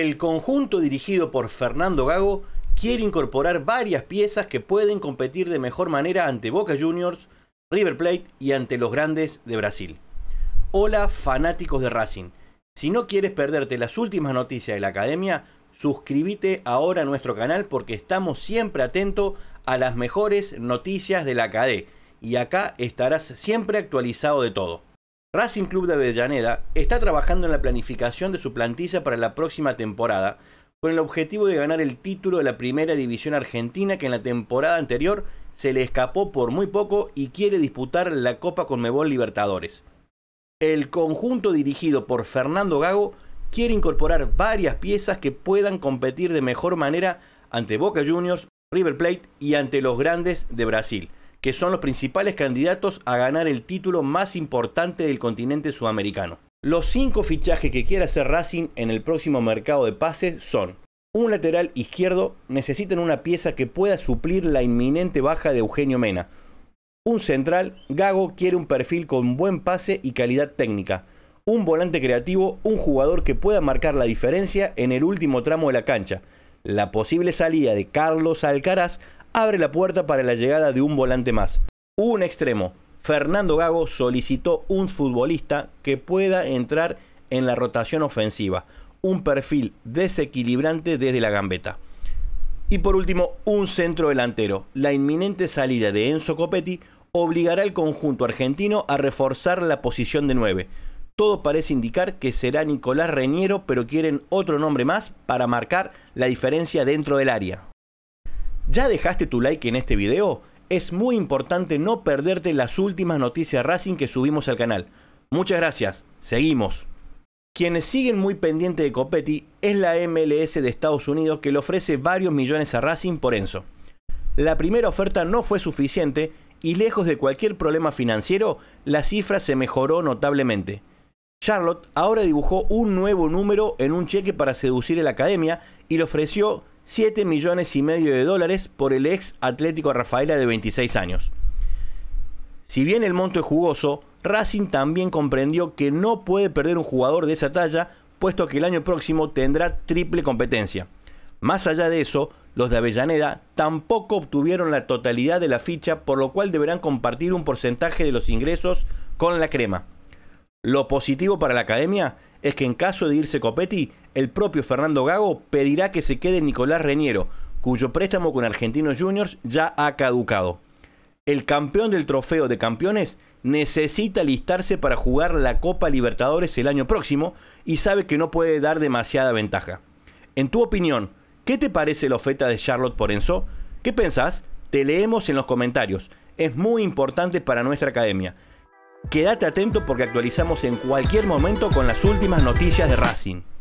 el conjunto dirigido por Fernando Gago quiere incorporar varias piezas que pueden competir de mejor manera ante Boca Juniors, River Plate y ante los grandes de Brasil. Hola fanáticos de Racing, si no quieres perderte las últimas noticias de la academia, suscríbete ahora a nuestro canal porque estamos siempre atentos a las mejores noticias de la academia y acá estarás siempre actualizado de todo. Racing Club de Avellaneda está trabajando en la planificación de su plantilla para la próxima temporada, con el objetivo de ganar el título de la Primera División Argentina que en la temporada anterior se le escapó por muy poco y quiere disputar la Copa Conmebol Libertadores. El conjunto dirigido por Fernando Gago quiere incorporar varias piezas que puedan competir de mejor manera ante Boca Juniors, River Plate y ante los grandes de Brasil que son los principales candidatos a ganar el título más importante del continente sudamericano. Los cinco fichajes que quiere hacer Racing en el próximo mercado de pases son un lateral izquierdo, necesitan una pieza que pueda suplir la inminente baja de Eugenio Mena. Un central, Gago quiere un perfil con buen pase y calidad técnica. Un volante creativo, un jugador que pueda marcar la diferencia en el último tramo de la cancha. La posible salida de Carlos Alcaraz abre la puerta para la llegada de un volante más. Un extremo. Fernando Gago solicitó un futbolista que pueda entrar en la rotación ofensiva. Un perfil desequilibrante desde la gambeta. Y por último, un centro delantero. La inminente salida de Enzo Copetti obligará al conjunto argentino a reforzar la posición de 9. Todo parece indicar que será Nicolás Reñero, pero quieren otro nombre más para marcar la diferencia dentro del área. ¿Ya dejaste tu like en este video? Es muy importante no perderte las últimas noticias Racing que subimos al canal. Muchas gracias, seguimos. Quienes siguen muy pendiente de Copetti es la MLS de Estados Unidos que le ofrece varios millones a Racing por Enzo. La primera oferta no fue suficiente y lejos de cualquier problema financiero, la cifra se mejoró notablemente. Charlotte ahora dibujó un nuevo número en un cheque para seducir a la academia y le ofreció 7 millones y medio de dólares por el ex Atlético Rafaela de 26 años. Si bien el monto es jugoso, Racing también comprendió que no puede perder un jugador de esa talla, puesto que el año próximo tendrá triple competencia. Más allá de eso, los de Avellaneda tampoco obtuvieron la totalidad de la ficha, por lo cual deberán compartir un porcentaje de los ingresos con la crema. Lo positivo para la academia es que en caso de irse Copetti, el propio Fernando Gago pedirá que se quede Nicolás Reñero, cuyo préstamo con Argentinos Juniors ya ha caducado. El campeón del trofeo de campeones necesita listarse para jugar la Copa Libertadores el año próximo y sabe que no puede dar demasiada ventaja. En tu opinión, ¿qué te parece la oferta de Charlotte por ¿Qué pensás? Te leemos en los comentarios. Es muy importante para nuestra academia. Quédate atento porque actualizamos en cualquier momento con las últimas noticias de Racing.